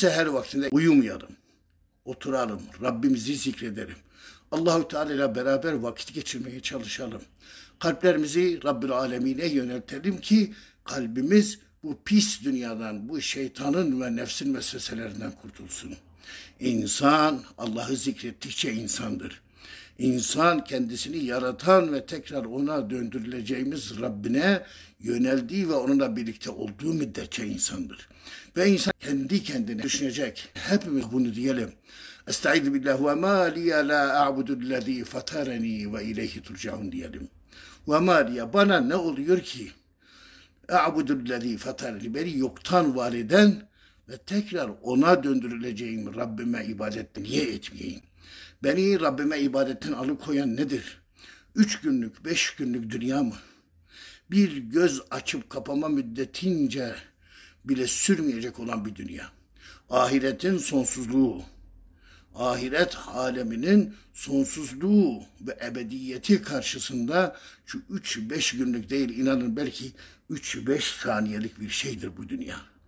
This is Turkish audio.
Seher vaktinde uyumayalım. Oturalım. Rabbimizi zikredelim. Allahü Teala ile beraber vakit geçirmeye çalışalım. Kalplerimizi Rabbül Alemin'e yöneltelim ki kalbimiz bu pis dünyadan, bu şeytanın ve nefsin vesveselerinden kurtulsun. İnsan Allah'ı zikrettikçe insandır. İnsan kendisini yaratan ve tekrar ona döndürüleceğimiz Rabbine yöneldiği ve onunla birlikte olduğu müddetçe insandır. Ve insan kendi kendine düşünecek. Hepimiz bunu diyelim. Estaizu billah ve ma liye la a'budullezî fatarani ve ileyhi turcaun diyelim. Ve ma liye bana ne oluyor ki? A'budu A'budullezî fatarani beni yoktan var eden ve tekrar ona döndürüleceğim Rabbime ibadet niye etmeyeyim? Beni Rabbime ibadetten alıkoyan nedir? Üç günlük, beş günlük dünya mı? Bir göz açıp kapama müddetince bile sürmeyecek olan bir dünya. Ahiretin sonsuzluğu, ahiret aleminin sonsuzluğu ve ebediyeti karşısında şu üç beş günlük değil inanın belki üç beş saniyelik bir şeydir bu dünya.